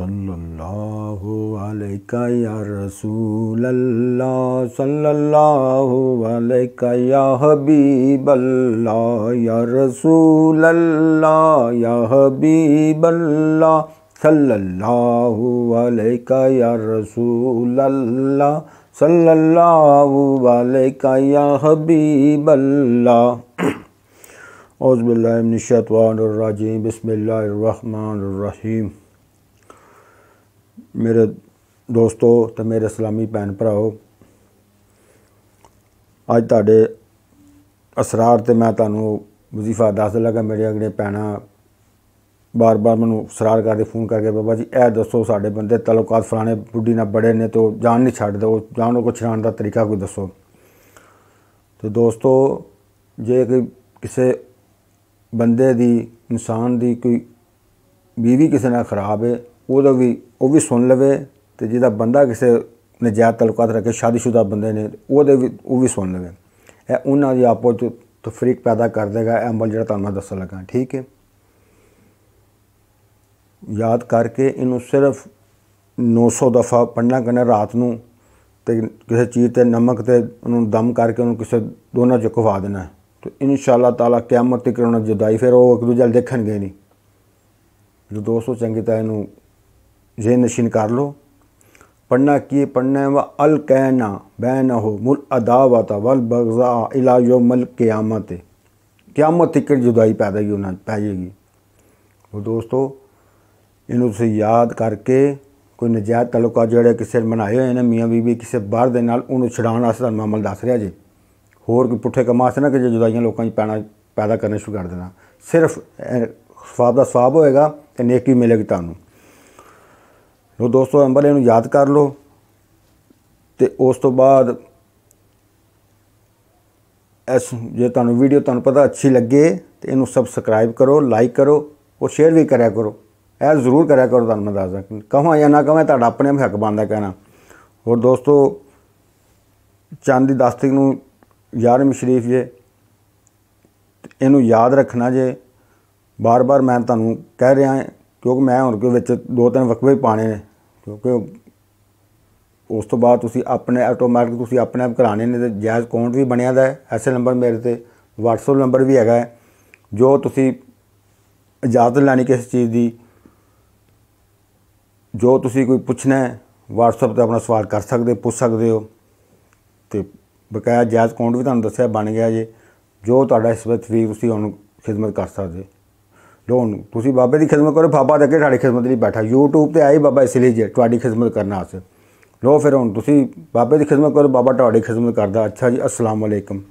رسول सल्लल्लाहु अलैका या रसूल अल्लाह सल्लल्लाहु अलैका या हबीब अल्लाह या रसूल अल्लाह या हबीब अल्लाह सल्लल्लाहु अलैका या اعوذ अल्लाह من अलैका या بسم अल्लाह الرحمن बिस्मिल्लाहिर्रहमानिर्रहीम ਮੇਰੇ ਦੋਸਤੋ ਤੇ ਮੇਰੇ ਸਲਾਮੀ ਭੈਣ ਭਰਾਓ ਅੱਜ ਤੁਹਾਡੇ ਅਸਰਾਰ ਤੇ ਮੈਂ ਤੁਹਾਨੂੰ ਵਜ਼ੀਫਾ ਦੱਸ ਲਗਾ ਮੇਰੇ ਅਗਲੇ ਪੈਣਾ ਬਾਰ-ਬਾਰ ਮੈਨੂੰ ਅਸਰਾਰ ਕਰਦੇ ਫੋਨ ਕਰਕੇ ਬਾਬਾ ਜੀ ਇਹ ਦੱਸੋ ਸਾਡੇ ਬੰਦੇ ਤਲਕਾਤ ਫਲਾਣੇ ਬੁੱਢੀ ਨਾਲ ਬੜੇ ਨੇ ਤੋ ਜਾਨ ਨਹੀਂ ਛੱਡ ਦੋ ਜਾਨ ਨੂੰ ਕੁਛ ਛਾਣ ਦਾ ਤਰੀਕਾ ਕੋਈ ਦੱਸੋ ਤੇ ਦੋਸਤੋ ਜੇ ਕਿ ਕਿਸੇ ਬੰਦੇ ਦੀ ਇਨਸਾਨ ਦੀ ਕੋਈ ਬੀਵੀ ਕਿਸੇ ਨਾਲ ਖਰਾਬ ਹੈ ਉਹਦਾ ਵੀ ਉਹ ਵੀ ਸੁਣ ਲਵੇ ਤੇ ਜਿਹਦਾ ਬੰਦਾ ਕਿਸੇ ਨਜਾਇਜ਼ ਤਲਕਾਤ ਰੱਖੇ ਸ਼ਾਦੀशुदा ਬੰਦੇ ਨੇ ਉਹਦੇ ਵੀ ਉਹ ਵੀ ਸੁਣ ਲਵੇ ਇਹ ਉਹਨਾਂ ਦੀ ਆਪੋ ਚ ਤਫਰੀਕ ਪੈਦਾ ਕਰ ਦੇਗਾ ਇਹ ਅਮਲ ਜਿਹੜਾ ਤੁਹਾਨੂੰ ਮੈਂ ਦੱਸਣ ਲੱਗਾ ਠੀਕ ਹੈ ਯਾਦ ਕਰਕੇ ਇਹਨੂੰ ਸਿਰਫ 900 ਦਫਾ ਪੜਨਾ ਕਰਨਾ ਰਾਤ ਨੂੰ ਤੇ ਕਿਸੇ ਚੀਜ਼ ਤੇ ਨਮਕ ਤੇ ਉਹਨੂੰ ਦਮ ਕਰਕੇ ਉਹਨੂੰ ਕਿਸੇ ਦੋਨਾਂ ਚ ਖਵਾ ਦੇਣਾ ਤੇ ਇਨਸ਼ਾ ਅੱਲਾਹ ਤਾਲਾ ਕਿਆਮਤ ਤੇ ਕਰਨਾ ਜੁਦਾਈ ਫਿਰ ਉਹ ਇੱਕ ਦੂਜੇ ਨਾਲ ਦੇਖਣਗੇ ਨਹੀਂ ਜੋ ਦੋਸਤੋ ਚੰਗੀ ਤਾਂ ਇਹਨੂੰ जेन नशीन कर लो पढ़ना किए पढ़ना है वह अल कहना बैन हो मुल अदावत वल बगजा इला योमल क़्यामत क़्यामत तक जुदाई पैदा ही होना ਪੈ ਜਾਏਗੀ ਉਹ ਦੋਸਤੋ ਇਹਨੂੰ ਤੁਸੀਂ ਯਾਦ ਕਰਕੇ ਕੋਈ ਨਜਾਇਜ਼ ਤਲਕਾ ਜਿਹੜੇ ਕਿਸੇ ਨੇ ਬਣਾਏ ਹੋਏ ਨੇ ਮੀਆਂ ਬੀਬੀ ਕਿਸੇ ਬਾਹਰ ਦੇ ਨਾਲ ਉਹਨੂੰ ਛਡਾਉਣ ਵਾਸਤੇ ਤੁਹਾਨੂੰ ਮਾਮਲ ਦੱਸ ਰਿਹਾ ਜੀ ਹੋਰ ਕੋਈ ਪੁੱਠੇ ਕਮਾਸ ਨਾ ਕਿ ਜੇ ਜੁਦਾਈਆਂ ਲੋਕਾਂ 'ਚ ਪੈਣਾ ਪੈਦਾ ਕਰਨਾ ਸ਼ੁਰੂ ਕਰ ਦੇਣਾ ਸਿਰਫ ਸਵਾਬ ਦਾ ਸਵਾਬ ਹੋਏਗਾ ਤੇ ਨੇਕੀ ਮਿਲੇਗੀ ਤੁਹਾਨੂੰ ਲੋ ਦੋਸਤੋ ਅੰਬਲੇ ਨੂੰ ਯਾਦ ਕਰ ਲਓ ਤੇ ਉਸ ਤੋਂ ਬਾਅਦ ਇਸ ਜੇ ਤੁਹਾਨੂੰ ਵੀਡੀਓ ਤੁਹਾਨੂੰ ਪਤਾ ਅੱਛੀ ਲੱਗੇ ਤੇ ਇਹਨੂੰ ਸਬਸਕ੍ਰਾਈਬ ਕਰੋ ਲਾਈਕ ਕਰੋ ਉਹ ਸ਼ੇਅਰ ਵੀ ਕਰਿਆ ਕਰੋ ਇਹ ਜ਼ਰੂਰ ਕਰਿਆ ਕਰੋ ਤੁਹਾਨੂੰ ਮੈਂ ਦੱਸਦਾ ਕਹਾਂ ਜਾਂ ਨਾ ਕਹਾਂ ਤੁਹਾਡਾ ਆਪਣੇ ਹੱਕ ਬੰਦਾ ਕਹਿਣਾ ਹੋਰ ਦੋਸਤੋ ਚੰਦ ਦੀ ਦਸਤਕ ਨੂੰ ਯਾਰ ਸ਼ਰੀਫ ਜੇ ਇਹਨੂੰ ਯਾਦ ਰੱਖਣਾ ਜੇ ਬਾਰ-ਬਾਰ ਮੈਂ ਤੁਹਾਨੂੰ ਕਹਿ ਰਿਹਾ ਕਿਉਂਕਿ ਮੈਂ ਹੁਣ ਕੇ ਵਿੱਚ ਦੋ ਤਿੰਨ ਵਕਵੇ ਪਾਣੇ ਨੇ ਕਿਉਂਕਿ ਉਸ ਤੋਂ ਬਾਅਦ ਤੁਸੀਂ ਆਪਣੇ ਆਟੋਮੈਟਿਕ ਤੁਸੀਂ ਆਪਣੇ ਆਪ ਕਰਾਣੇ ਨੇ ਤੇ ਜਾਇਜ਼ ਅਕਾਊਂਟ ਵੀ ਬਣਿਆ ਦਾ ਹੈ ਐਸੇ ਨੰਬਰ ਮੇਰੇ ਤੇ WhatsApp ਨੰਬਰ ਵੀ ਹੈਗਾ ਹੈ ਜੋ ਤੁਸੀਂ ਇਜਾਜ਼ਤ ਲੈਣੀ ਕਿਸ ਚੀਜ਼ ਦੀ ਜੋ ਤੁਸੀਂ ਕੋਈ ਪੁੱਛਣਾ ਹੈ WhatsApp ਤੇ ਆਪਣਾ ਸਵਾਲ ਕਰ ਸਕਦੇ ਪੁੱਛ ਸਕਦੇ ਹੋ ਤੇ ਬਕਾਇਆ ਜਾਇਜ਼ ਅਕਾਊਂਟ ਵੀ ਤੁਹਾਨੂੰ ਦੱਸਿਆ ਬਣ ਗਿਆ ਜੇ ਜੋ ਤੁਹਾਡਾ ਇਸ ਵਿੱਚ ਵੀ ਤੁਸੀਂ ਹੁਣ ਖਿਦਮਤ ਕਰ ਸਕਦੇ ਡੋਨ ਤੁਸੀਂ ਬਾਬੇ ਦੀ ਖਿਦਮਤ ਕਰੋ ਬਾਬਾ ਦੇ ਅੱਗੇ ਸਾਡੀ ਖਿਦਮਤ ਲਈ ਬੈਠਾ YouTube ਤੇ ਆਈ ਬਾਬਾ ਇਸ ਲਈ ਜੇ ਤੁਹਾਡੀ ਖਿਦਮਤ ਕਰਨ ਆਸ ਲੋ ਫਿਰ ਹੁਣ ਤੁਸੀਂ ਬਾਬੇ ਦੀ ਖਿਦਮਤ ਕਰੋ ਬਾਬਾ ਤੁਹਾਡੀ ਖਿਦਮਤ ਕਰਦਾ ਅੱਛਾ ਜੀ ਅਸਲਾਮ ਅਲੈਕਮ